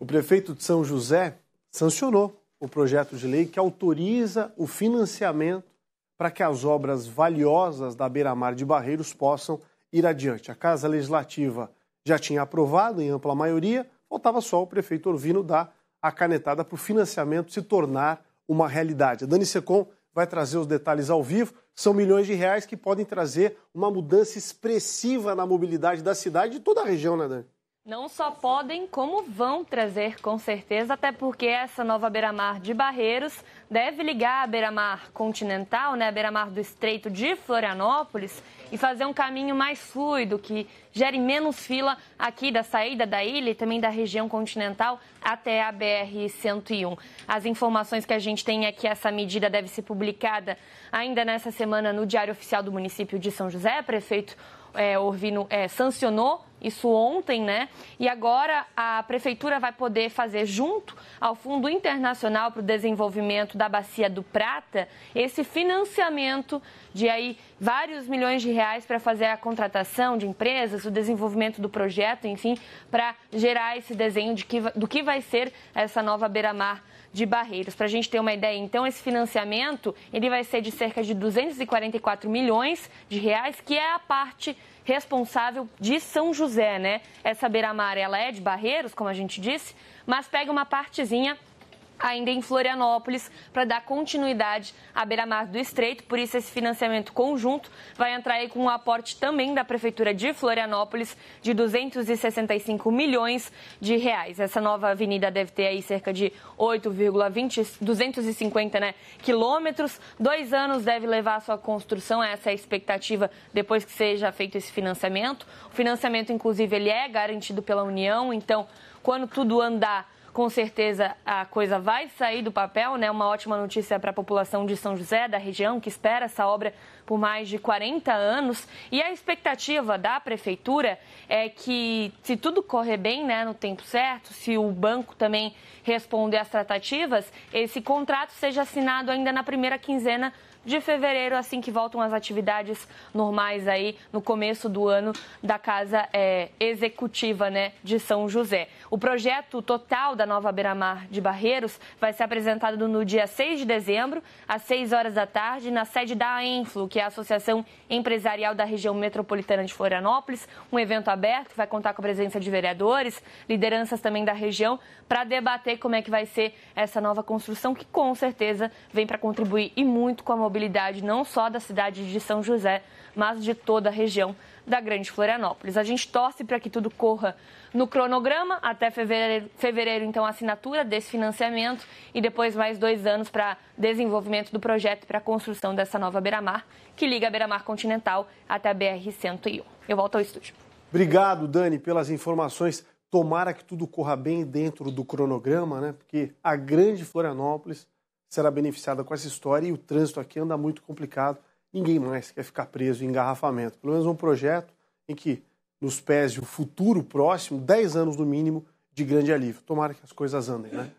O prefeito de São José sancionou o projeto de lei que autoriza o financiamento para que as obras valiosas da beira-mar de Barreiros possam ir adiante. A Casa Legislativa já tinha aprovado em ampla maioria, faltava só o prefeito Orvino dar a canetada para o financiamento se tornar uma realidade. A Dani Secom vai trazer os detalhes ao vivo. São milhões de reais que podem trazer uma mudança expressiva na mobilidade da cidade e de toda a região, né, Dani? Não só podem, como vão trazer, com certeza, até porque essa nova beira-mar de Barreiros deve ligar a beira-mar continental, né, a beira-mar do Estreito de Florianópolis, e fazer um caminho mais fluido, que gere menos fila aqui da saída da ilha e também da região continental até a BR-101. As informações que a gente tem é que essa medida deve ser publicada ainda nessa semana no Diário Oficial do município de São José. Prefeito é, Orvino é, sancionou isso ontem, né? E agora a prefeitura vai poder fazer junto ao Fundo Internacional para o Desenvolvimento da Bacia do Prata esse financiamento de aí vários milhões de reais para fazer a contratação de empresas, o desenvolvimento do projeto, enfim, para gerar esse desenho de que, do que vai ser essa nova beira-mar de Barreiros. Para a gente ter uma ideia, então, esse financiamento ele vai ser de cerca de 244 milhões de reais, que é a parte responsável de São José, né? Essa beira-mar, ela é de Barreiros, como a gente disse, mas pega uma partezinha ainda em Florianópolis, para dar continuidade à beira-mar do estreito. Por isso, esse financiamento conjunto vai entrar aí com um aporte também da Prefeitura de Florianópolis de 265 milhões de reais. Essa nova avenida deve ter aí cerca de 8,250 né, quilômetros. Dois anos deve levar a sua construção, essa é a expectativa depois que seja feito esse financiamento. O financiamento, inclusive, ele é garantido pela União, então, quando tudo andar com certeza a coisa vai sair do papel, né? Uma ótima notícia para a população de São José, da região, que espera essa obra por mais de 40 anos. E a expectativa da prefeitura é que, se tudo correr bem, né, no tempo certo, se o banco também responder às tratativas, esse contrato seja assinado ainda na primeira quinzena de fevereiro, assim que voltam as atividades normais aí no começo do ano da Casa é, Executiva né, de São José. O projeto total da Nova Beira Mar de Barreiros vai ser apresentado no dia 6 de dezembro, às 6 horas da tarde, na sede da AENFLO, que é a Associação Empresarial da Região Metropolitana de Florianópolis. Um evento aberto que vai contar com a presença de vereadores, lideranças também da região, para debater como é que vai ser essa nova construção, que com certeza vem para contribuir e muito com a mobilidade não só da cidade de São José, mas de toda a região da Grande Florianópolis. A gente torce para que tudo corra no cronograma até fevereiro, fevereiro então, a assinatura desse financiamento e depois mais dois anos para desenvolvimento do projeto para a construção dessa nova beira-mar, que liga a beira-mar continental até a BR-101. Eu volto ao estúdio. Obrigado, Dani, pelas informações. Tomara que tudo corra bem dentro do cronograma, né? Porque a grande Florianópolis será beneficiada com essa história e o trânsito aqui anda muito complicado ninguém mais quer ficar preso em engarrafamento. Pelo menos um projeto em que nos pese o futuro próximo, 10 anos no mínimo, de grande alívio. Tomara que as coisas andem, né?